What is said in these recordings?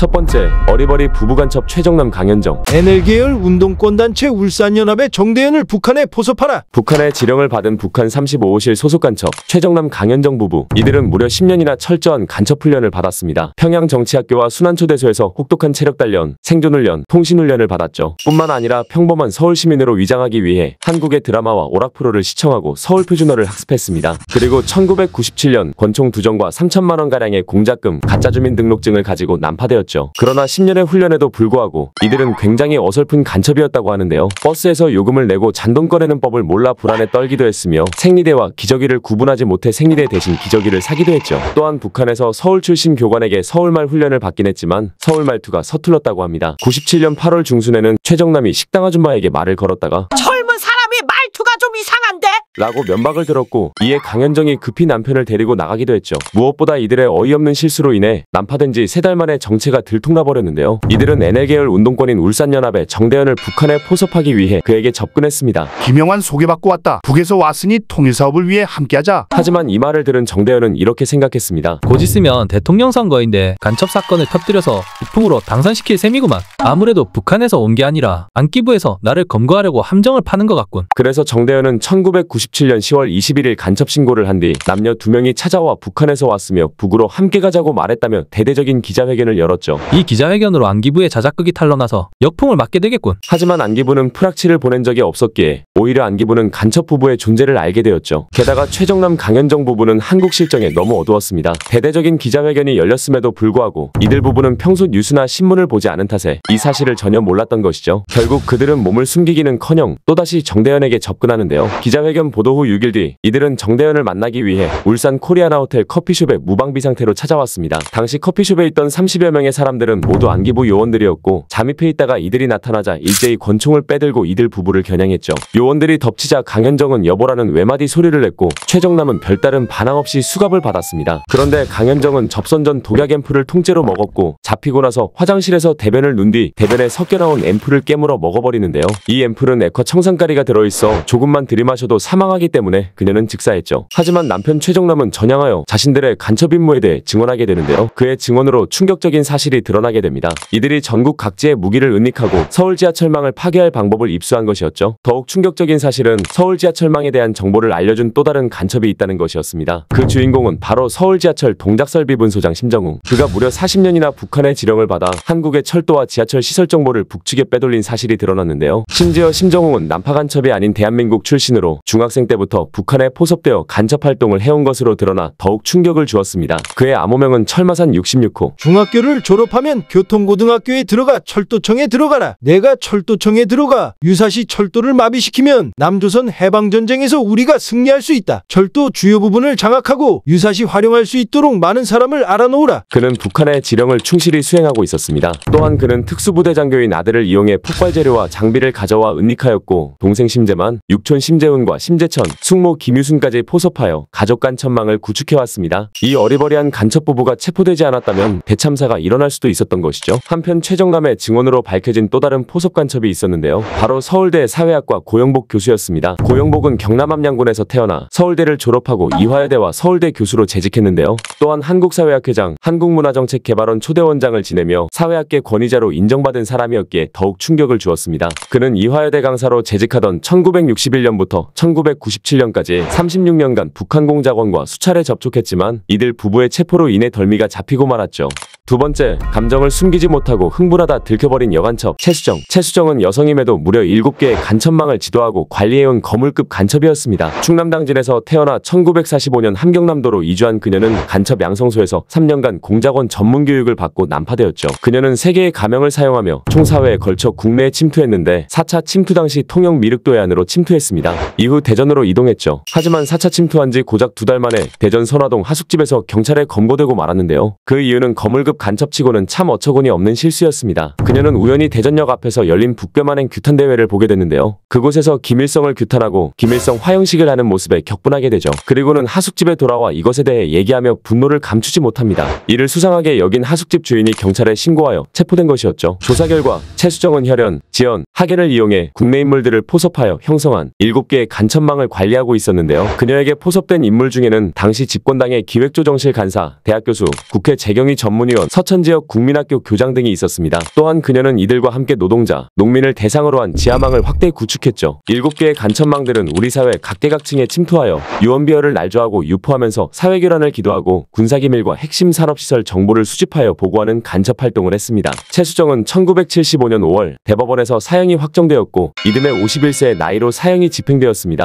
첫 번째, 어리버리 부부간첩 최정남 강현정. NL계열 운동권단체 울산연합의 정대현을 북한에 포섭하라. 북한의 지령을 받은 북한 35호실 소속 간첩 최정남 강현정 부부. 이들은 무려 10년이나 철저한 간첩 훈련을 받았습니다. 평양 정치학교와 순환초대소에서 혹독한 체력 단련, 생존 훈련, 통신 훈련을 받았죠. 뿐만 아니라 평범한 서울 시민으로 위장하기 위해 한국의 드라마와 오락 프로를 시청하고 서울 표준어를 학습했습니다. 그리고 1997년 권총 두정과 3천만 원 가량의 공작금, 가짜 주민 등록증을 가지고 난파되었죠. 있었죠. 그러나 10년의 훈련에도 불구하고 이들은 굉장히 어설픈 간첩이었다고 하는데요. 버스에서 요금을 내고 잔돈 꺼내는 법을 몰라 불안에 떨기도 했으며 생리대와 기저귀를 구분하지 못해 생리대 대신 기저귀를 사기도 했죠. 또한 북한에서 서울 출신 교관에게 서울말 훈련을 받긴 했지만 서울 말투가 서툴렀다고 합니다. 97년 8월 중순에는 최정남이 식당 아줌마에게 말을 걸었다가 라고 면박을 들었고 이에 강현정이 급히 남편을 데리고 나가기도 했죠. 무엇보다 이들의 어이없는 실수로 인해 난파된 지 세 달 만에 정체가 들통나버렸는데요. 이들은 NL계열 운동권인 울산연합의 정대현을 북한에 포섭하기 위해 그에게 접근했습니다. 김영환 소개받고 왔다. 북에서 왔으니 통일사업을 위해 함께하자. 하지만 이 말을 들은 정대현은 이렇게 생각했습니다. 곧 있으면 대통령 선거인데 간첩 사건을 터뜨려서 북풍으로 당선시킬 셈이구만. 아무래도 북한에서 온 게 아니라 안기부에서 나를 검거하려고 함정을 파는 것 같군. 그래서 정대현은 1990 1997년 10월 21일 간첩 신고를 한 뒤 남녀 두명이 찾아와 북한에서 왔으며 북으로 함께 가자고 말했다며 대대적인 기자회견을 열었죠. 이 기자회견으로 안기부의 자작극이 탄러나서 역풍을 맞게 되겠군. 하지만 안기부는 프락치를 보낸 적이 없었기에 오히려 안기부는 간첩 부부의 존재를 알게 되었죠. 게다가 최정남 강현정 부부는 한국 실정에 너무 어두웠습니다. 대대적인 기자회견이 열렸음에도 불구하고 이들 부부는 평소 뉴스나 신문을 보지 않은 탓에 이 사실을 전혀 몰랐던 것이죠. 결국 그들은 몸을 숨기기는커녕 또다시 정대현에게 접근하는데요. 기자회견 보도 후 6일 뒤 이들은 정대현을 만나기 위해 울산 코리아나 호텔 커피숍에 무방비 상태로 찾아왔습니다. 당시 커피숍에 있던 30여 명의 사람들은 모두 안기부 요원들이었고 잠입해 있다가 이들이 나타나자 일제히 권총을 빼들고 이들 부부를 겨냥했죠. 요원들이 덮치자 강현정은 여보라는 외마디 소리를 냈고 최정남은 별다른 반항 없이 수갑을 받았습니다. 그런데 강현정은 접선 전 독약 앰플을 통째로 먹었고 잡히고 나서 화장실에서 대변을 눈 뒤 대변에 섞여 나온 앰플을 깨물어 먹어버리는데요. 이 앰플은 에커 청산가리가 들어있어 조금만 들이마셔도 사 사망하기 때문에 그녀는 즉사했죠. 하지만 남편 최정남은 전향하여 자신들의 간첩 임무에 대해 증언하게 되는데요. 그의 증언으로 충격적인 사실이 드러나게 됩니다. 이들이 전국 각지의 무기를 은닉하고 서울 지하철망을 파괴할 방법을 입수한 것이었죠. 더욱 충격적인 사실은 서울 지하철망에 대한 정보를 알려준 또 다른 간첩이 있다는 것이었습니다. 그 주인공은 바로 서울 지하철 동작설비분소장 심정웅. 그가 무려 40년이나 북한의 지령을 받아 한국의 철도와 지하철 시설 정보를 북측에 빼돌린 사실이 드러났는데요. 심지어 심정웅은 남파 간첩이 아닌 대한민국 출신으로 중학 고학생 때부터 북한에 포섭되어 간첩 활동을 해온 것으로 드러나 더욱 충격을 주었습니다. 그의 암호명은 철마산 66호. 중학교를 졸업하면 교통고등학교에 들어가 철도청에 들어가라. 내가 철도청에 들어가 유사시 철도를 마비시키면 남조선 해방전쟁에서 우리가 승리할 수 있다. 철도 주요 부분을 장악하고 유사시 활용할 수 있도록 많은 사람을 알아놓으라. 그는 북한의 지령을 충실히 수행하고 있었습니다. 또한 그는 특수부대 장교인 아들을 이용해 폭발 재료와 장비를 가져와 은닉하였고 동생 심재만, 육촌 심재훈과 심재 손재천, 숙모 김유순까지 포섭하여 가족 간 천망을 구축해왔습니다. 이 어리버리한 간첩 부부가 체포되지 않았다면 대참사가 일어날 수도 있었던 것이죠. 한편 최정남의 증언으로 밝혀진 또 다른 포섭 간첩이 있었는데요. 바로 서울대 사회학과 고영복 교수였습니다. 고영복은 경남 함양군에서 태어나 서울대를 졸업하고 이화여대와 서울대 교수로 재직했는데요. 또한 한국사회학 회장, 한국문화정책개발원 초대원장을 지내며 사회학계 권위자로 인정받은 사람이었기에 더욱 충격을 주었습니다. 그는 이화여대 강사로 재직하던 1961년부터 19 1997년까지 36년간 북한 공작원과 수차례 접촉했지만 이들 부부의 체포로 인해 덜미가 잡히고 말았죠. 두 번째, 감정을 숨기지 못하고 흥분하다 들켜버린 여간첩 최수정. 최수정은 여성임에도 무려 7개의 간첩망을 지도하고 관리해온 거물급 간첩이었습니다. 충남 당진에서 태어나 1945년 함경남도로 이주한 그녀는 간첩 양성소에서 3년간 공작원 전문 교육을 받고 난파되었죠. 그녀는 3개의 가명을 사용하며 총사회에 걸쳐 국내에 침투했는데 4차 침투 당시 통영 미륵도 해안으로 침투했습니다. 이후 대전으로 이동했죠. 하지만 4차 침투한 지 고작 두 달 만에 대전 선화동 하숙집에서 경찰에 검거되고 말았는데요. 그 이유는 거물급 간첩치고는 참 어처구니 없는 실수였습니다. 그녀는 우연히 대전역 앞에서 열린 북괴만행 규탄대회를 보게 됐는데요. 그곳에서 김일성을 규탄하고 김일성 화형식을 하는 모습에 격분하게 되죠. 그리고는 하숙집에 돌아와 이것에 대해 얘기하며 분노를 감추지 못합니다. 이를 수상하게 여긴 하숙집 주인이 경찰에 신고하여 체포된 것이었죠. 조사 결과 최수정은 혈연, 지연, 학연을 이용해 국내 인물들을 포섭하여 형성한 7개의 간첩망을 관리하고 있었는데요. 그녀에게 포섭된 인물 중에는 당시 집권당의 기획조정실 간사, 대학교수, 국회 재경위 전문위원, 학교, 서천 지역 국민학교 교장 등이 있었습니다. 또한 그녀는 이들과 함께 노동자, 농민을 대상으로 한 지하망을 확대 구축했죠. 7개의 간천망들은 우리 사회 각계각층에 침투하여 유언비어를 날조하고 유포하면서 사회교란을 기도하고 군사기밀과 핵심 산업시설 정보를 수집하여 보고하는 간첩활동을 했습니다. 최수정은 1975년 5월 대법원에서 사형이 확정되었고 이듬해 51세의 나이로 사형이 집행되었습니다.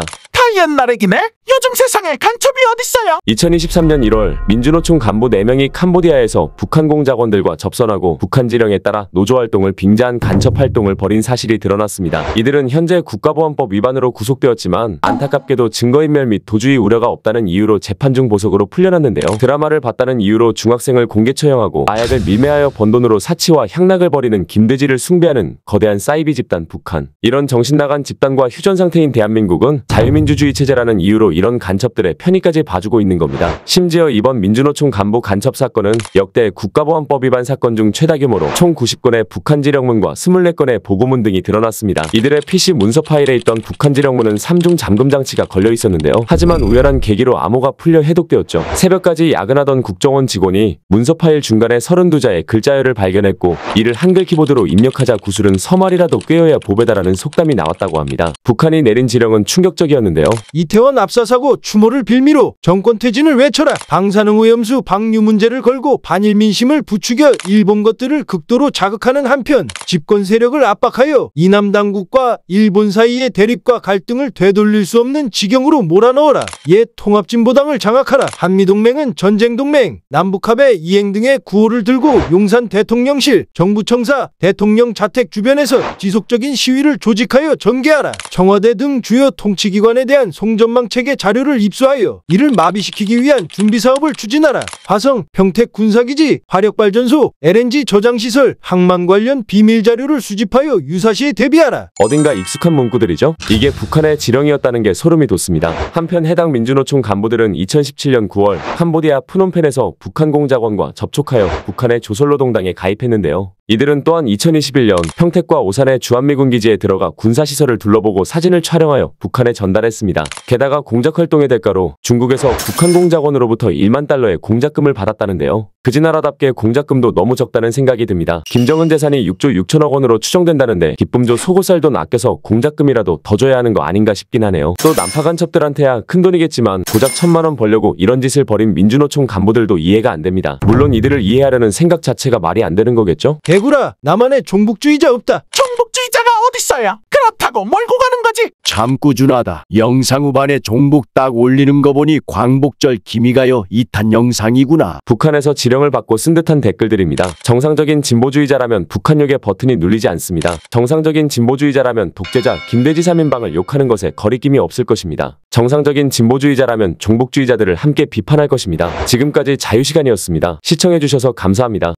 옛날의 김에 요즘 세상에 간첩이 어딨어요? 2023년 1월 민주노총 간부 4명이 캄보디아에서 북한 공작원들과 접선하고 북한 지령에 따라 노조 활동을 빙자한 간첩 활동을 벌인 사실이 드러났습니다. 이들은 현재 국가보안법 위반으로 구속되었지만 안타깝게도 증거인멸 및 도주의 우려가 없다는 이유로 재판 중 보석으로 풀려났는데요. 드라마를 봤다는 이유로 중학생을 공개 처형하고 아약을 밀매하여 번 돈으로 사치와 향락을 벌이는 김대지를 숭배하는 거대한 사이비 집단 북한. 이런 정신나간 집단과 휴전 상태인 대한민국은 자유민주주의 민주주의 체제라는 이유로 이런 간첩들의 편의까지 봐주고 있는 겁니다. 심지어 이번 민주노총 간부 간첩 사건은 역대 국가보안법 위반 사건 중 최다 규모로 총 90건의 북한 지령문과 24건의 보고문 등이 드러났습니다. 이들의 PC 문서 파일에 있던 북한 지령문은 3중 잠금 장치가 걸려 있었는데요. 하지만 우연한 계기로 암호가 풀려 해독되었죠. 새벽까지 야근하던 국정원 직원이 문서 파일 중간에 32자의 글자열을 발견했고 이를 한글 키보드로 입력하자 구슬은 서말이라도 꿰어야 보배다라는 속담이 나왔다고 합니다. 북한이 내린 지령은 충격적이었는데요. 이태원 압사 사고 추모를 빌미로 정권 퇴진을 외쳐라. 방사능 오염수 방류 문제를 걸고 반일 민심을 부추겨 일본 것들을 극도로 자극하는 한편 집권 세력을 압박하여 이남 당국과 일본 사이의 대립과 갈등을 되돌릴 수 없는 지경으로 몰아넣어라. 옛 통합진보당을 장악하라. 한미동맹은 전쟁동맹, 남북합의 이행 등의 구호를 들고 용산 대통령실, 정부청사, 대통령 자택 주변에서 지속적인 시위를 조직하여 전개하라. 청와대 등 주요 통치기관에 대한 대한 송전망 책의 자료를 입수하여 이를 마비시키기 위한 준비 사업을 추진하라. 화성, 평택 군사기지, 화력발전소, LNG 저장시설, 항만 관련 비밀 자료를 수집하여 유사시에 대비하라. 어딘가 익숙한 문구들이죠? 이게 북한의 지령이었다는 게 소름이 돋습니다. 한편 해당 민주노총 간부들은 2017년 9월 캄보디아 푸놈펜에서 북한 공작원과 접촉하여 북한의 조선노동당에 가입했는데요. 이들은 또한 2021년 평택과 오산의 주한미군 기지에 들어가 군사시설을 둘러보고 사진을 촬영하여 북한에 전달했습니다. 받습니다 게다가 공작 활동의 대가로 중국에서 북한 공작원으로부터 1만 달러의 공작금을 받았다는데요. 그지나라답게 공작금도 너무 적다는 생각이 듭니다. 김정은 재산이 6조 6천억 원으로 추정된다는데 기쁨조 속옷살 돈 아껴서 공작금이라도 더 줘야 하는 거 아닌가 싶긴 하네요. 또남파 간첩들한테야 큰돈이겠지만 고작 천만 원 벌려고 이런 짓을 벌인 민주노총 간부들도 이해가 안 됩니다. 물론 이들을 이해하려는 생각 자체가 말이 안 되는 거겠죠? 개구라 나만의 종북주의자 없다. 종북주의자가 어딨어요? 타고 몰고 가는 거지. 참 꾸준하다. 영상 후반에 종북 딱 올리는 거 보니 광복절 기미가요 이탄 영상이구나. 북한에서 지령을 받고 쓴 듯한 댓글들입니다. 정상적인 진보주의자라면 북한역의 버튼이 눌리지 않습니다. 정상적인 진보주의자라면 독재자 김대지 3인방을 욕하는 것에 거리낌이 없을 것입니다. 정상적인 진보주의자라면 종북주의자들을 함께 비판할 것입니다. 지금까지 자유시간이었습니다. 시청해주셔서 감사합니다.